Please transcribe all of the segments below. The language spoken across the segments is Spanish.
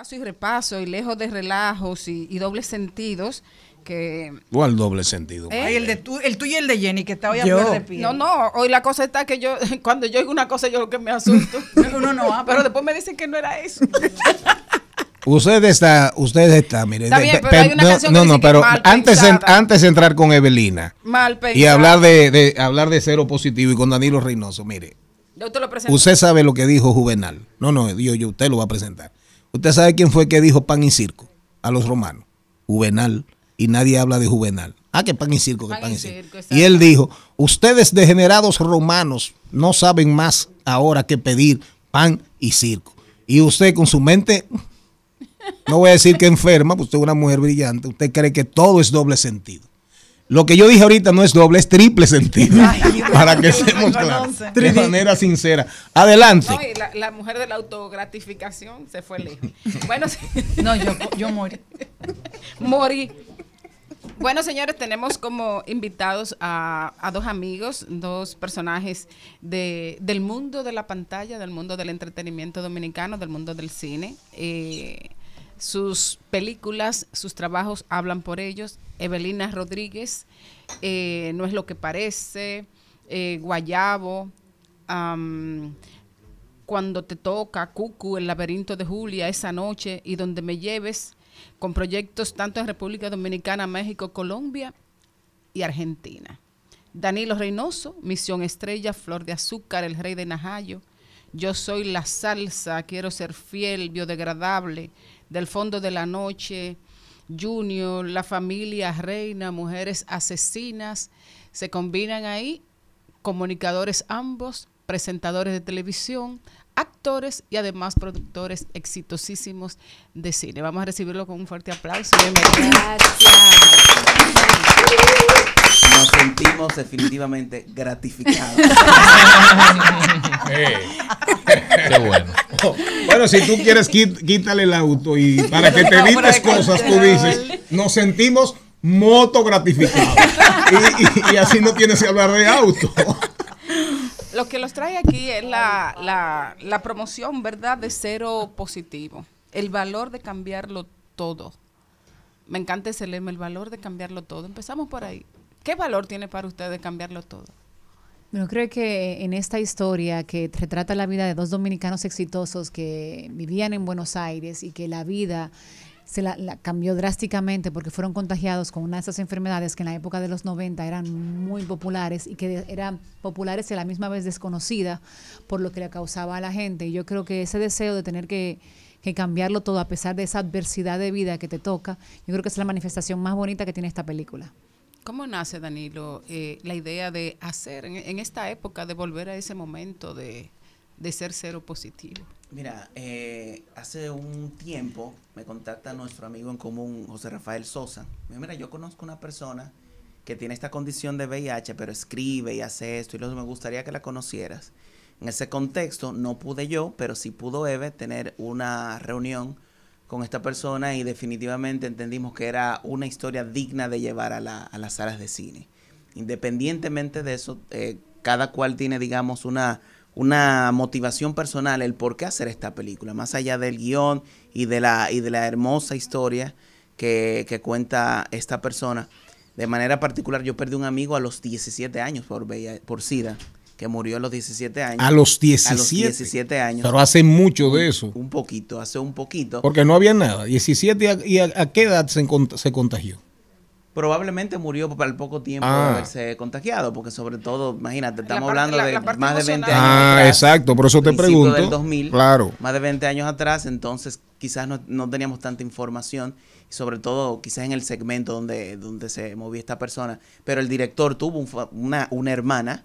Paso y repaso y lejos de relajos y, dobles sentidos que... ¿Cuál doble sentido? Eh, el, de tuyo y el de Jenny, que está hoy a de No, no, hoy la cosa está que yo, cuando yo oigo una cosa, yo lo que me asusto. Uno no, pero después me dicen que no era eso. Usted está, usted está, mire. Está bien, pero no, no, pero antes, antes de entrar con Evelina mal y hablar de, hablar de cero positivo y con Danilo Reynoso, mire. Usted sabe lo que dijo Juvenal. No, no, yo, yo usted lo va a presentar. Usted sabe quién fue que dijo pan y circo a los romanos. Juvenal. Y nadie habla de Juvenal. Ah, que pan y circo, que pan, y circo. y él dijo, ustedes degenerados romanos no saben más ahora que pedir pan y circo. Y usted con su mente, no voy a decir que enferma, usted es una mujer brillante, usted cree que todo es doble sentido. Lo que yo dije ahorita no es doble, es triple sentido. para que seamos claros. De manera sincera. Adelante. la, mujer de la autogratificación se fue lejos. Bueno, no, yo, yo morí. Morí. Bueno, señores, tenemos como invitados a, dos amigos, dos personajes de, del mundo de la pantalla, del mundo del entretenimiento dominicano, del mundo del cine. Eh, sus películas, sus trabajos hablan por ellos. Evelina Rodríguez, eh, No es lo que parece, eh, Guayabo, Cuando te toca, Cucu, El laberinto de Julia, Esa noche y Donde me lleves, con proyectos tanto en República Dominicana, México, Colombia y Argentina. Danilo Reynoso, Misión Estrella, Flor de Azúcar, El Rey de Najayo. Yo soy la salsa, quiero ser fiel, biodegradable, del Fondo de la Noche, Junior, la familia Reina, mujeres asesinas, se combinan ahí comunicadores ambos, presentadores de televisión, actores y además productores exitosísimos de cine. Vamos a recibirlo con un fuerte aplauso. Gracias nos sentimos definitivamente gratificados. Eh. Qué bueno. Bueno, si tú quieres, quítale el auto y para que te evites cosas, tú dices, nos sentimos moto gratificados. Y, así no tienes que hablar de auto lo que los trae aquí es la, la, la, promoción, ¿verdad?, de cero positivo. El valor de cambiarlo todo. Me encanta ese lema, el valor de cambiarlo todo. Empezamos por ahí. ¿Qué valor tiene para ustedes cambiarlo todo? Yo creo que en esta historia que retrata la vida de dos dominicanos exitosos que vivían en Buenos Aires y que la vida se la, cambió drásticamente porque fueron contagiados con una de esas enfermedades que en la época de los 90 eran muy populares y que eran populares y a la misma vez desconocidas por lo que le causaba a la gente. Y yo creo que ese deseo de tener que cambiarlo todo a pesar de esa adversidad de vida que te toca, yo creo que es la manifestación más bonita que tiene esta película. ¿Cómo nace, Danilo, eh, la idea de hacer en, esta época, de volver a ese momento de, de ser cero positivo? Mira, eh, hace un tiempo me contacta nuestro amigo en común, José Rafael Sosa. Mira, yo conozco una persona que tiene esta condición de VIH, pero escribe y hace esto, y me gustaría que la conocieras. En ese contexto no pude yo, pero sí pudo Eve tener una reunión con esta persona y definitivamente entendimos que era una historia digna de llevar a, las salas de cine. Independientemente de eso, eh, cada cual tiene, digamos, una, una motivación personal, el por qué hacer esta película, más allá del guión y de la, y de la hermosa historia que, cuenta esta persona. De manera particular, yo perdí un amigo a los 17 años por, por SIDA que murió a los 17 años. A los 17. A los 17 años. Pero hace mucho de eso. Un poquito, hace un poquito. Porque no había nada. 17 y a, qué edad se, contagió. Probablemente murió para el poco tiempo ah. de haberse contagiado, porque sobre todo, imagínate, estamos hablando de más de 20 años. Ah, exacto, por eso te pregunto. Del 2000, claro. Más de 20 años atrás, entonces quizás no, teníamos tanta información sobre todo quizás en el segmento donde, donde se movía esta persona, pero el director tuvo una, una hermana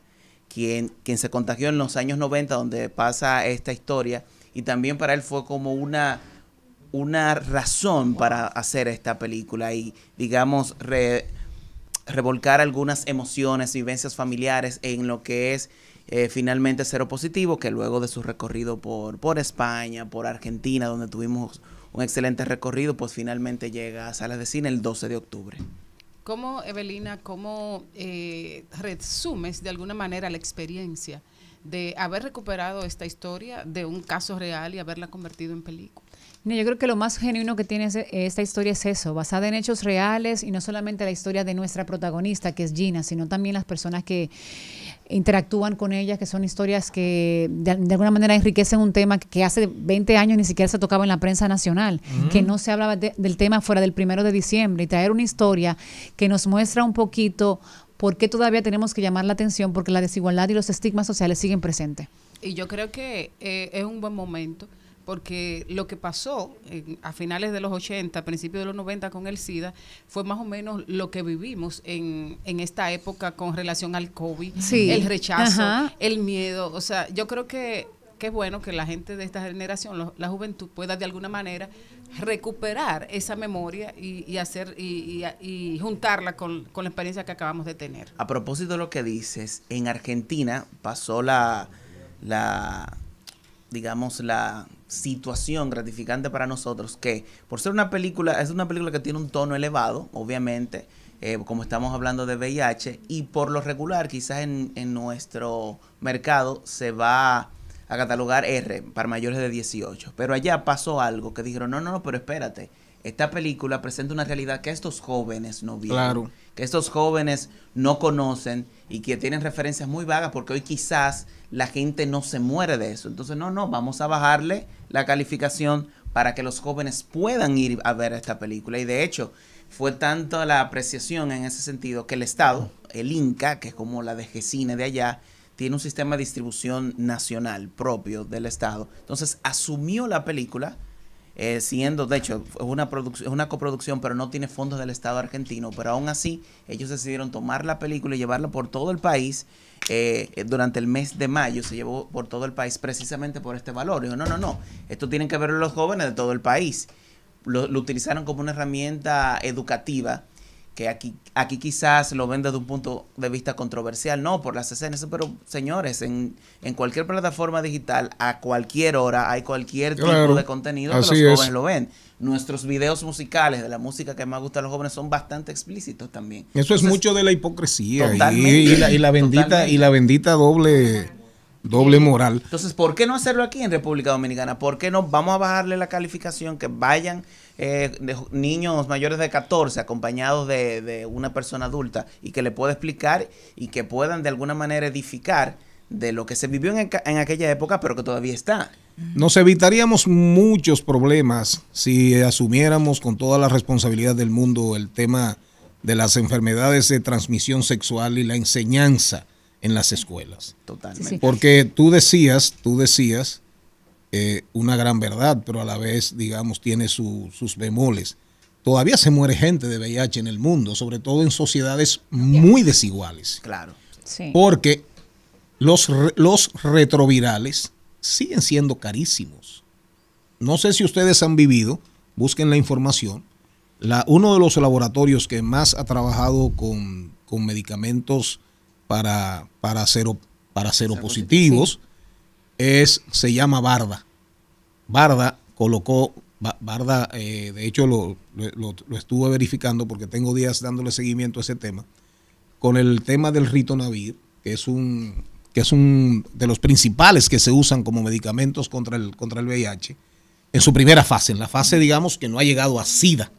quien, quien se contagió en los años 90, donde pasa esta historia, y también para él fue como una, una razón para hacer esta película y, digamos, revolcar algunas emociones, y vivencias familiares en lo que es eh, finalmente Cero Positivo, que luego de su recorrido por, por España, por Argentina, donde tuvimos un excelente recorrido, pues finalmente llega a salas de cine el 12 de octubre. ¿Cómo, Evelina, cómo eh, resumes de alguna manera la experiencia de haber recuperado esta historia de un caso real y haberla convertido en película? yo creo que lo más genuino que tiene esta historia es eso, basada en hechos reales y no solamente la historia de nuestra protagonista, que es Gina, sino también las personas que interactúan con ellas, que son historias que de, alguna manera enriquecen un tema que hace 20 años ni siquiera se tocaba en la prensa nacional, que no se hablaba del tema fuera del primero de diciembre, y traer una historia que nos muestra un poquito por qué todavía tenemos que llamar la atención, porque la desigualdad y los estigmas sociales siguen presentes. Y yo creo que eh, es un buen momento porque lo que pasó eh, a finales de los 80, a principios de los 90 con el SIDA, fue más o menos lo que vivimos en, en esta época con relación al COVID, sí. el rechazo, el miedo. O sea, yo creo que, es bueno que la gente de esta generación, la juventud, pueda de alguna manera recuperar esa memoria y, hacer y, juntarla con, con, la experiencia que acabamos de tener. A propósito de lo que dices, en Argentina pasó la, la digamos, la situación gratificante para nosotros que, por ser una película, es una película que tiene un tono elevado, obviamente, eh, como estamos hablando de VIH, y por lo regular, quizás en, en nuestro mercado se va a catalogar R para mayores de 18. Pero allá pasó algo que dijeron, no, no, no, pero espérate, esta película presenta una realidad que estos jóvenes no vieron, que estos jóvenes no conocen y que tienen referencias muy vagas porque hoy quizás la gente no se muere de eso. Entonces, no, no, vamos a bajarle la calificación para que los jóvenes puedan ir a ver esta película. Y de hecho, fue tanto la apreciación en ese sentido que el Estado, el Inca, que es como la de Gesine de allá, tiene un sistema de distribución nacional propio del Estado. Entonces asumió la película, eh, siendo, de hecho, es una, es una coproducción, pero no tiene fondos del Estado argentino. Pero aún así, ellos decidieron tomar la película y llevarla por todo el país. Eh, durante el mes de mayo se llevó por todo el país precisamente por este valor. Dijo, no, no, no, esto tienen que ver los jóvenes de todo el país. lo utilizaron como una herramienta educativa que aquí, aquí quizás lo ven desde un punto de vista controversial, no, por las escenas, pero señores, en, en cualquier plataforma digital, a cualquier hora, hay cualquier tipo de contenido que los jóvenes lo ven. Nuestros videos musicales de la música que más gusta a los jóvenes son bastante explícitos también. Eso es mucho de la hipocresía y, la, bendita y la bendita doble doble moral. Entonces, ¿por qué no hacerlo aquí en República Dominicana? ¿Por qué no vamos a bajarle la calificación que vayan eh, de, niños mayores de 14 acompañados de, de, una persona adulta y que le pueda explicar y que puedan de alguna manera edificar de lo que se vivió en, aquella época, pero que todavía está. Nos evitaríamos muchos problemas si asumiéramos con toda la responsabilidad del mundo el tema de las enfermedades de transmisión sexual y la enseñanza en las escuelas. Totalmente. Porque tú decías, tú decías eh, una gran verdad, pero a la vez, digamos, tiene sus bemoles. Todavía se muere gente de VIH en el mundo, sobre todo en sociedades muy desiguales. Claro. Sí. Porque los, los retrovirales siguen siendo carísimos. No sé si ustedes han vivido, busquen la información. La, uno de los laboratorios que más ha trabajado con, medicamentos para, para, cero, para es, se llama Barda. Barda colocó, Barda, eh, de hecho lo, estuve verificando porque tengo días dándole seguimiento a ese tema, con el tema del ritonavir, que es un que es un de los principales que se usan como medicamentos contra el, contra el VIH, en su primera fase, en la fase, digamos, que no ha llegado a SIDA,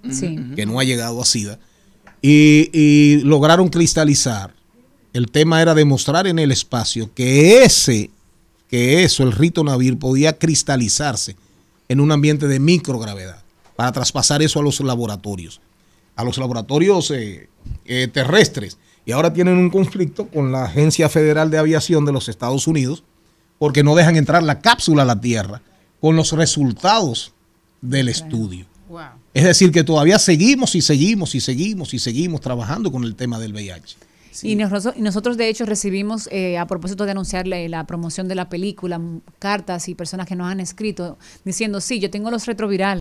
que no ha llegado a SIDA, y lograron cristalizar, el tema era demostrar en el espacio que ese que eso, el rito Navir, podía cristalizarse en un ambiente de microgravedad para traspasar eso a los laboratorios, a los laboratorios eh, eh, terrestres. Y ahora tienen un conflicto con la Agencia Federal de Aviación de los Estados Unidos porque no dejan entrar la cápsula a la Tierra con los resultados del estudio. Es decir, que todavía seguimos y seguimos y seguimos y seguimos trabajando con el tema del VIH. Y, y, nosotros, de hecho, recibimos, eh, a propósito de anunciarle la, la, promoción de la película, cartas y personas que nos han escrito diciendo, sí, yo tengo los retrovirales.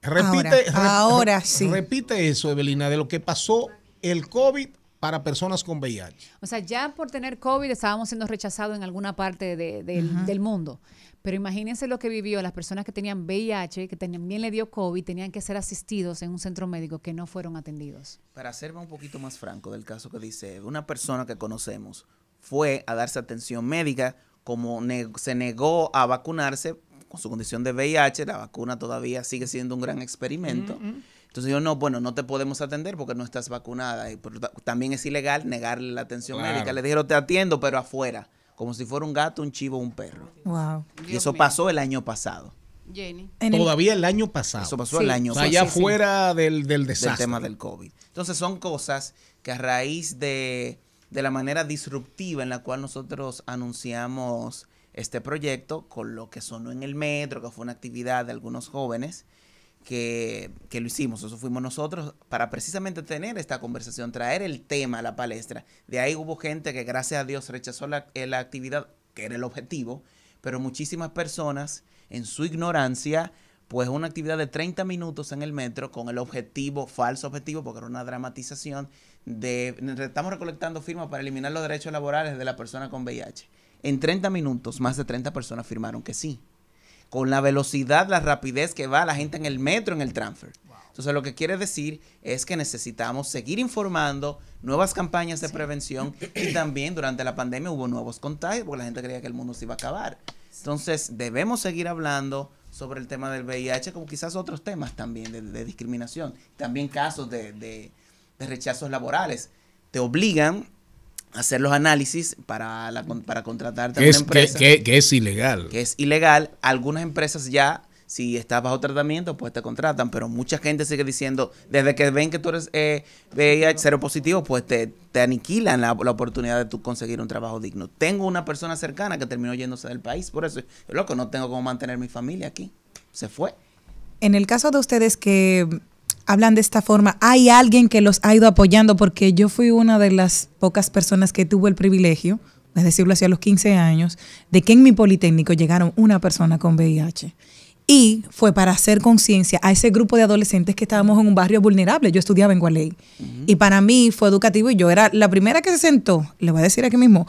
Repite, ahora, sí. Repite eso, Evelina, de lo que pasó el COVID para personas con VIH. O sea, ya por tener COVID estábamos siendo rechazados en alguna parte del mundo. Pero imagínense lo que vivió las personas que tenían VIH, que también le dio COVID, tenían que ser asistidos en un centro médico que no fueron atendidos. Para ser un poquito más franco del caso que dice, una persona que conocemos fue a darse atención médica, como se negó a vacunarse, con su condición de VIH, la vacuna todavía sigue siendo un gran experimento. Entonces yo no, bueno, no te podemos atender porque no estás vacunada. Y también es ilegal negarle la atención médica. Le dijeron, te atiendo, pero afuera, como si fuera un gato, un chivo, un perro. Wow. y eso pasó el año pasado. Jenny. Todavía el año pasado. Eso pasó el año pasado. Allá fuera Del, desastre. Del tema del COVID. Entonces son cosas que a raíz de, de la manera disruptiva en la cual nosotros anunciamos este proyecto con lo que sonó en el metro, que fue una actividad de algunos jóvenes que, lo hicimos. Eso fuimos nosotros para precisamente tener esta conversación, traer el tema a la palestra. De ahí hubo gente que gracias a Dios rechazó la, eh, la actividad, que era el objetivo, pero muchísimas personas en su ignorancia pues una actividad de 30 minutos en el metro con el objetivo, falso objetivo, porque era una dramatización de, estamos recolectando firmas para eliminar los derechos laborales de la persona con VIH. En 30 minutos, más de 30 personas firmaron que sí. Con la velocidad, la rapidez que va la gente en el metro, en el transfer. Entonces, lo que quiere decir es que necesitamos seguir informando, nuevas campañas de prevención y también durante la pandemia hubo nuevos contagios porque la gente creía que el mundo se iba a acabar. Entonces, debemos seguir hablando sobre el tema del VIH, como quizás otros temas también de, discriminación, también casos de, de rechazos laborales. Te obligan hacer los análisis para, la, para contratar a una empresa. Que, es ilegal. Que es ilegal. Algunas empresas ya, si estás bajo tratamiento, pues te contratan, pero mucha gente sigue diciendo, desde que ven que tú eres eh, cero positivo, pues te, aniquilan la, oportunidad de tú conseguir un trabajo digno. Tengo una persona cercana que terminó yéndose del país, por eso, loco, no tengo cómo mantener mi familia aquí. Se fue. En el caso de ustedes que hablan de esta forma, hay alguien que los ha ido apoyando porque yo fui una de las pocas personas que tuvo el privilegio, es decirlo hacía los 15 años, de que en mi Politécnico llegaron una persona con VIH. Y fue para hacer conciencia a ese grupo de adolescentes que estábamos en un barrio vulnerable. Yo estudiaba en Gualey. Y para mí fue educativo y yo era la primera que se sentó, le voy a decir aquí mismo,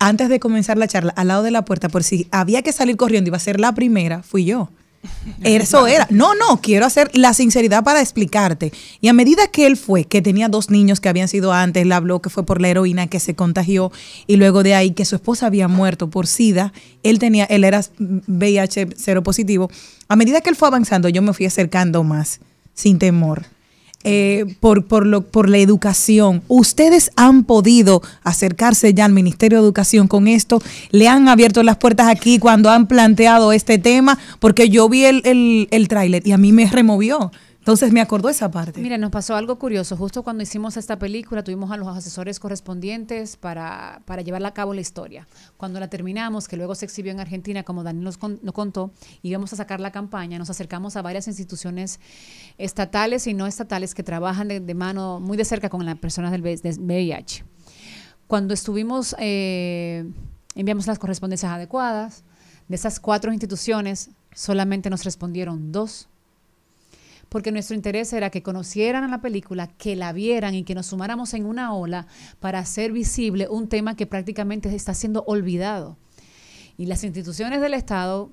antes de comenzar la charla, al lado de la puerta, por si había que salir corriendo, iba a ser la primera, fui yo. Eso era. No, no, quiero hacer la sinceridad para explicarte. Y a medida que él fue, que tenía dos niños que habían sido antes, él habló que fue por la heroína que se contagió y luego de ahí que su esposa había muerto por SIDA, él tenía, él era VIH cero positivo. A medida que él fue avanzando, yo me fui acercando más, sin temor. Eh, por, por, lo, por la educación. ¿Ustedes han podido acercarse ya al Ministerio de Educación con esto? ¿Le han abierto las puertas aquí cuando han planteado este tema? Porque yo vi el, el, el tráiler y a mí me removió. Entonces me acordó esa parte. Mira, nos pasó algo curioso. Justo cuando hicimos esta película, tuvimos a los asesores correspondientes para, para llevarla a cabo la historia. Cuando la terminamos, que luego se exhibió en Argentina, como Daniel nos, contó, íbamos a sacar la campaña, nos acercamos a varias instituciones estatales y no estatales que trabajan de, mano muy de cerca con las personas del, VIH. Cuando estuvimos, eh, enviamos las correspondencias adecuadas. De esas cuatro instituciones, solamente nos respondieron dos porque nuestro interés era que conocieran la película, que la vieran y que nos sumáramos en una ola para hacer visible un tema que prácticamente está siendo olvidado. Y las instituciones del Estado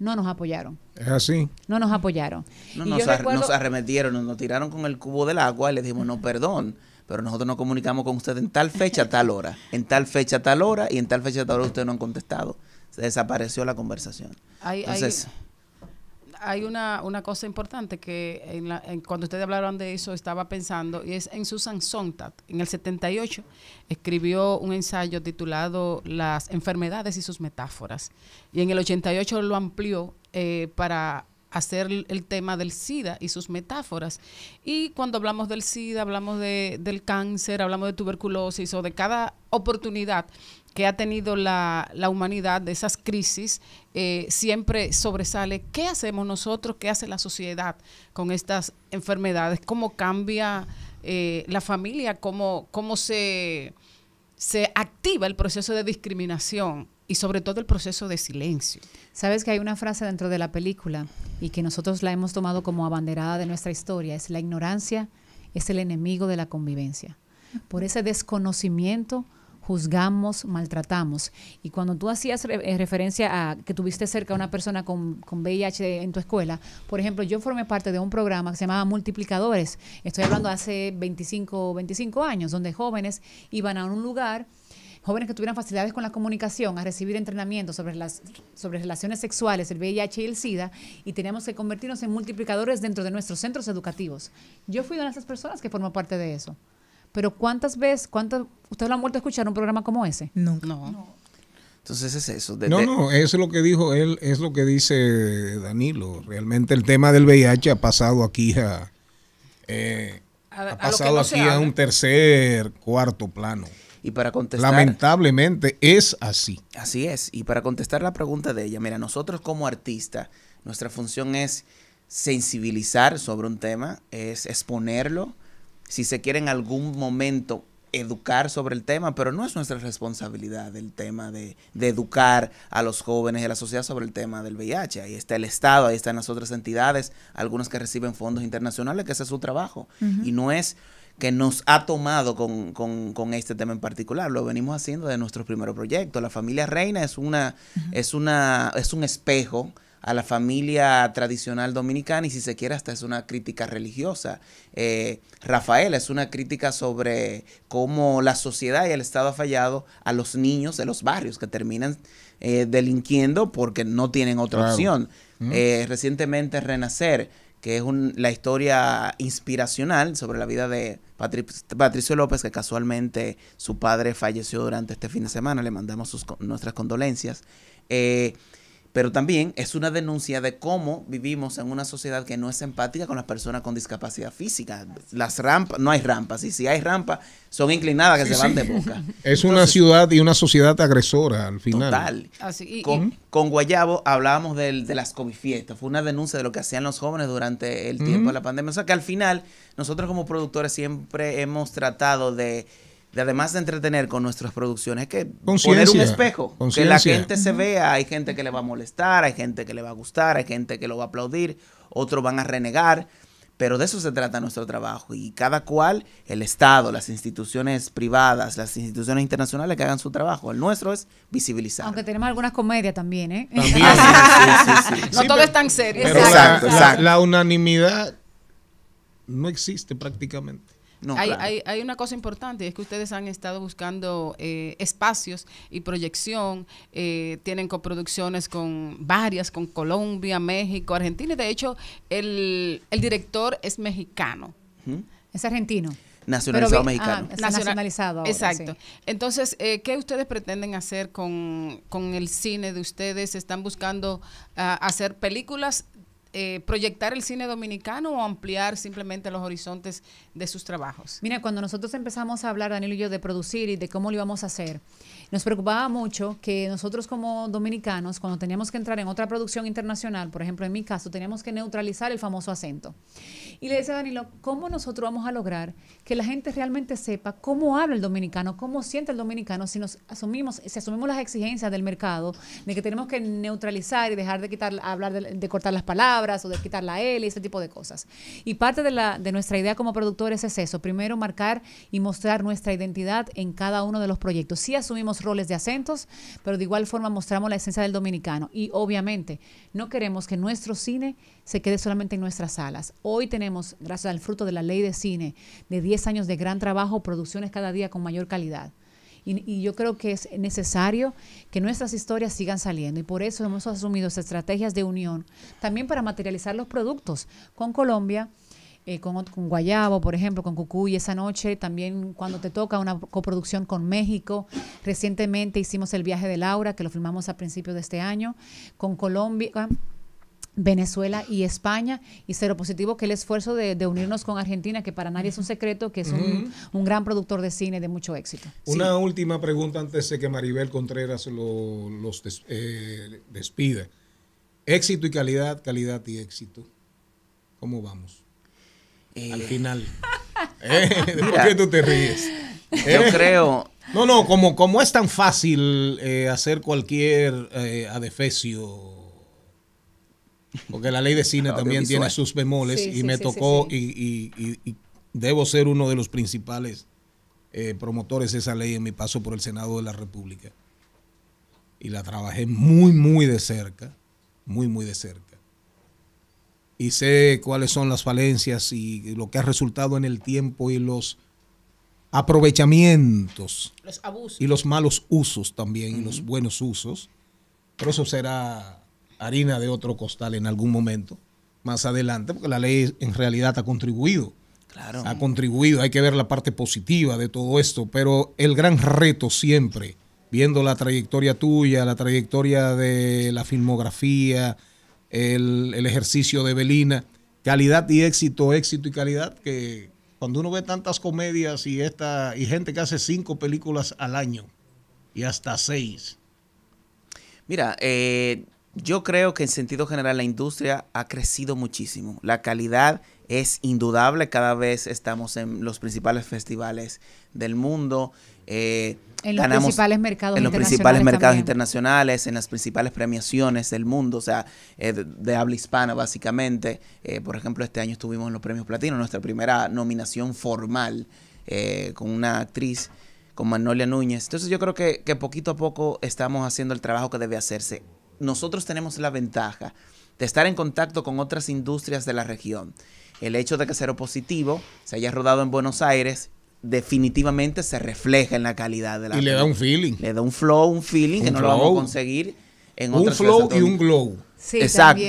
no nos apoyaron. Es así. No nos apoyaron. No, nos, arremetieron, nos tiraron con el cubo del agua y les dijimos, no, perdón pero nosotros nos comunicamos con usted en tal fecha, tal hora, en tal fecha, tal hora, y en tal fecha, tal hora usted no han contestado. Se desapareció la conversación. Entonces, hay una, cosa importante que en cuando ustedes hablaron de eso estaba pensando, y es en Susan Sontag, en el 78, escribió un ensayo titulado Las enfermedades y sus metáforas, y en el 88 lo amplió eh, para hacer el tema del SIDA y sus metáforas. Y cuando hablamos del SIDA, hablamos de, del cáncer, hablamos de tuberculosis o de cada oportunidad que ha tenido la, humanidad, de esas crisis, eh, siempre sobresale qué hacemos nosotros, qué hace la sociedad con estas enfermedades, cómo cambia eh, la familia, cómo, cómo se, se activa el proceso de discriminación y sobre todo el proceso de silencio. Sabes que hay una frase dentro de la película y que nosotros la hemos tomado como abanderada de nuestra historia, es la ignorancia es el enemigo de la convivencia. Por ese desconocimiento juzgamos, maltratamos. Y cuando tú hacías eh, referencia a que tuviste cerca a una persona con, VIH en tu escuela, por ejemplo, yo formé parte de un programa que se llamaba Multiplicadores. Estoy hablando hace 25, 25 años, donde jóvenes iban a un lugar jóvenes que tuvieran facilidades con la comunicación a recibir entrenamiento sobre las sobre relaciones sexuales, el VIH y el SIDA, y teníamos que convertirnos en multiplicadores dentro de nuestros centros educativos. Yo fui una de esas personas que formó parte de eso. Pero ¿cuántas veces, cuántas, ustedes lo han vuelto a escuchar un programa como ese? Nunca. No. Entonces es eso. no, no, es lo que dijo él, es lo que dice Danilo. Realmente el tema del VIH ha pasado aquí a... Eh, ha pasado aquí a un tercer, cuarto plano. Y para contestar. Lamentablemente es así. Así es. Y para contestar la pregunta de ella, mira, nosotros como artistas, nuestra función es sensibilizar sobre un tema, es exponerlo, si se quiere en algún momento educar sobre el tema, pero no es nuestra responsabilidad el tema de, educar a los jóvenes y a la sociedad sobre el tema del VIH. Ahí está el Estado, ahí están las otras entidades, algunos que reciben fondos internacionales, que ese es su trabajo. Y no es que nos ha tomado con, este tema en particular. Lo venimos haciendo desde nuestro primeros proyecto. La familia reina es una, es una, es un espejo a la familia tradicional dominicana y si se quiere hasta es una crítica religiosa. Eh, Rafael es una crítica sobre cómo la sociedad y el Estado ha fallado a los niños de los barrios que terminan eh, delinquiendo porque no tienen otra opción. Eh, recientemente Renacer, que es la historia inspiracional sobre la vida de Patricio López, que casualmente su padre falleció durante este fin de semana, le mandamos nuestras condolencias pero también es una denuncia de cómo vivimos en una sociedad que no es empática con las personas con discapacidad física. Las rampas, no hay rampas, y si hay rampas, son inclinadas que se van de boca. Es una ciudad y una sociedad agresora al final. Total. Ah, con, Guayabo hablábamos de, de las comifiestas, fue una denuncia de lo que hacían los jóvenes durante el tiempo de la pandemia. O sea que al final, nosotros como productores siempre hemos tratado de además de entretener con nuestras producciones, que poner un espejo, que la gente se vea, hay gente que le va a molestar, hay gente que le va a gustar, hay gente que lo va a aplaudir, otros van a renegar, pero de eso se trata nuestro trabajo y cada cual, el Estado, las instituciones privadas, las instituciones internacionales que hagan su trabajo, el nuestro es visibilizar. Aunque tenemos algunas comedias también, ¿eh? no todo es tan serio. exacto, la unanimidad no existe prácticamente hay, una cosa importante, es que ustedes han estado buscando eh, espacios y proyección, eh, tienen coproducciones con varias, con Colombia, México, Argentina, de hecho el, director es mexicano. Es argentino. Nacionalizado mexicano. Ah, nacionalizado. exacto. Entonces, eh, ¿qué ustedes pretenden hacer con, el cine de ustedes? ¿Están buscando ah, hacer películas eh, proyectar el cine dominicano o ampliar simplemente los horizontes de sus trabajos? Mira, cuando nosotros empezamos a hablar, Danilo y yo, de producir y de cómo lo íbamos a hacer, nos preocupaba mucho que nosotros como dominicanos, cuando teníamos que entrar en otra producción internacional, por ejemplo en mi caso, teníamos que neutralizar el famoso acento. Y le decía a Danilo, ¿cómo nosotros vamos a lograr que la gente realmente sepa cómo habla el dominicano, cómo siente el dominicano si nos asumimos, si asumimos las exigencias del mercado, de que tenemos que neutralizar y dejar de quitar, hablar de, cortar las palabras o de quitar la L y ese tipo de cosas? Y parte de, nuestra idea como productores es eso, primero marcar y mostrar nuestra identidad en cada uno de los proyectos. Si asumimos roles de acentos, pero de igual forma mostramos la esencia del dominicano. Y obviamente no queremos que nuestro cine se quede solamente en nuestras salas. Hoy tenemos, gracias al fruto de la ley de cine, de 10 años de gran trabajo, producciones cada día con mayor calidad. Y, y, yo creo que es necesario que nuestras historias sigan saliendo y por eso hemos asumido estrategias de unión también para materializar los productos con Colombia eh, con, Guayabo, por ejemplo, con Cucuy esa noche, también cuando te toca una coproducción con México. Recientemente hicimos El viaje de Laura, que lo filmamos a principios de este año, con Colombia. Venezuela y España, y cero positivo que el esfuerzo de, unirnos con Argentina, que para nadie es un secreto, que es un, gran productor de cine de mucho éxito. Una última pregunta antes de que Maribel Contreras los eh, despida. Éxito y calidad, calidad y éxito. ¿Cómo vamos? Al eh, final. ¿Eh? ¿Por qué tú te ríes? Yo ¿Eh? creo. No, no, como, como es tan fácil hacer cualquier adefesio. Porque la ley de cine también tiene sus bemoles y me tocó y, y, debo ser uno de los principales promotores de esa ley en mi paso por el Senado de la República. Y la trabajé muy, muy de cerca, muy, muy de cerca y sé cuáles son las falencias y lo que ha resultado en el tiempo y los aprovechamientos. Y los malos usos también, y los buenos usos. Pero eso será harina de otro costal en algún momento, más adelante, porque la ley en realidad ha contribuido. Claro. Ha contribuido, hay que ver la parte positiva de todo esto, pero el gran reto siempre, viendo la trayectoria tuya, la trayectoria de la filmografía, el, ejercicio de Belina, calidad y éxito, éxito y calidad, que cuando uno ve tantas comedias y, esta, y gente que hace cinco películas al año y hasta seis. Mira, eh, yo creo que en sentido general la industria ha crecido muchísimo. La calidad es indudable. Cada vez estamos en los principales festivales del mundo. Eh, en los principales mercados, en los principales mercados internacionales, en las principales premiaciones del mundo, o sea, eh, de, habla hispana básicamente. Eh, por ejemplo, este año estuvimos en los premios platino, nuestra primera nominación formal con una actriz, con Magnolia Núñez. Entonces yo creo que, que poquito a poco estamos haciendo el trabajo que debe hacerse nosotros tenemos la ventaja de estar en contacto con otras industrias de la región. El hecho de que Cero Positivo se haya rodado en Buenos Aires definitivamente se refleja en la calidad de la Y le da un feeling. Le da un flow, un feeling que no lo vamos a conseguir un flow y un glow. Exacto.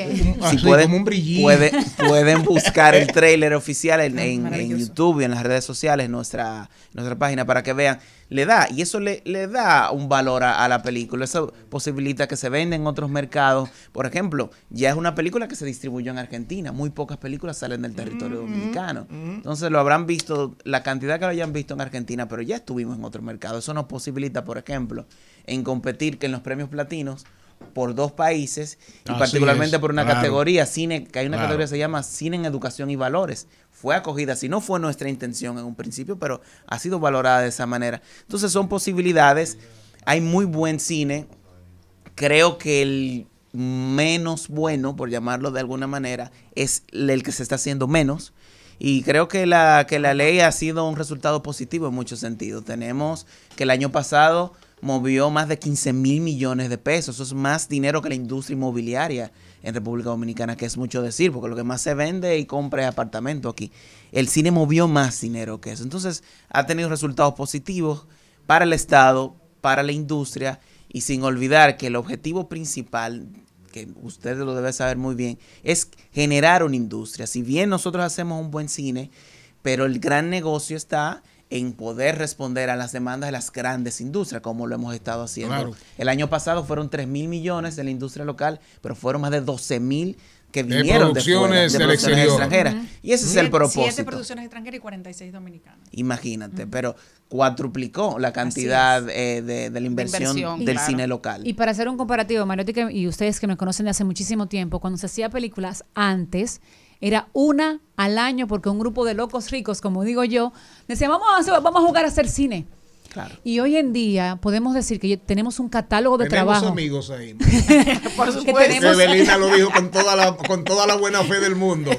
pueden, como un brillito pueden buscar el trailer oficial en, ah, YouTube y en las redes sociales, nuestra, nuestra página, para que vean. Le da, y eso le, le da un valor a, la película. Eso posibilita que se venda en otros mercados. Por ejemplo, ya es una película que se distribuyó en Argentina. Muy pocas películas salen del territorio dominicano. Entonces lo habrán visto, la cantidad que lo hayan visto en Argentina, pero ya estuvimos en otro mercado, Eso nos posibilita, por ejemplo, en competir que en los premios platinos por dos países y particularmente por una categoría cine, que hay una categoría que se llama cine en educación y valores. Fue acogida, si no fue nuestra intención en un principio, pero ha sido valorada de esa manera. Entonces son posibilidades, hay muy buen cine, creo que el menos bueno, por llamarlo de alguna manera, es el que se está haciendo menos. Y creo que la, que la ley ha sido un resultado positivo en muchos sentidos. Tenemos que el año pasado movió más de 15 mil millones de pesos. Eso es más dinero que la industria inmobiliaria en República Dominicana, que es mucho decir, porque lo que más se vende y compra es apartamento aquí. El cine movió más dinero que eso. Entonces, ha tenido resultados positivos para el Estado, para la industria, y sin olvidar que el objetivo principal que ustedes lo deben saber muy bien, es generar una industria. Si bien nosotros hacemos un buen cine, pero el gran negocio está en poder responder a las demandas de las grandes industrias, como lo hemos estado haciendo. El año pasado fueron 3 mil millones de la industria local, pero fueron más de 12 mil que vinieron de, producciones, extranjeras. Y ese es el propósito. 7 producciones extranjeras y 46 dominicanas. Imagínate, pero cuatruplicó la cantidad eh, de, la inversión, del cine local. Y para hacer un comparativo, Mariotti y ustedes que me conocen de hace muchísimo tiempo, cuando se hacía películas antes, era una al año porque un grupo de locos ricos, como digo yo, decían, vamos a, vamos a jugar a hacer cine. Y hoy en día podemos decir que tenemos un catálogo de tenemos trabajo. amigos ahí. Por supuesto. Evelina lo dijo con toda, la, buena fe del mundo.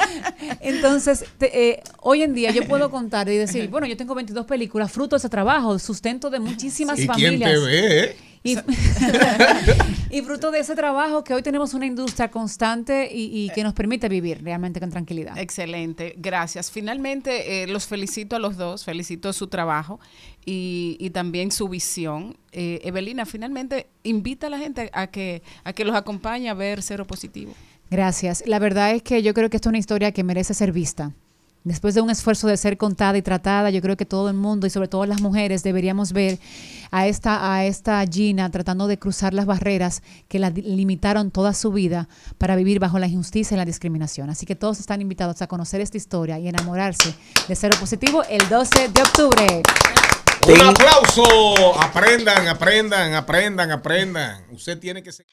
Entonces, eh, hoy en día yo puedo contar y decir, bueno, yo tengo 22 películas, fruto de ese trabajo, sustento de muchísimas ¿Y familias. ¿Quién te ve? Y, fruto de ese trabajo que hoy tenemos una industria constante y, que nos permite vivir realmente con tranquilidad. Excelente, gracias. Finalmente, eh, los felicito a los dos, felicito su trabajo y, también su visión. Eh, Evelina, finalmente, invita a la gente a que, a que los acompañe a ver Cero Positivo. Gracias. La verdad es que yo creo que esta es una historia que merece ser vista Después de un esfuerzo de ser contada y tratada, yo creo que todo el mundo y sobre todo las mujeres deberíamos ver a esta, a Gina tratando de cruzar las barreras que la limitaron toda su vida para vivir bajo la injusticia y la discriminación. Así que todos están invitados a conocer esta historia y enamorarse de Cero Positivo el 12 de octubre. Un aplauso. Aprendan, aprendan, aprendan, aprendan. Usted tiene que ser...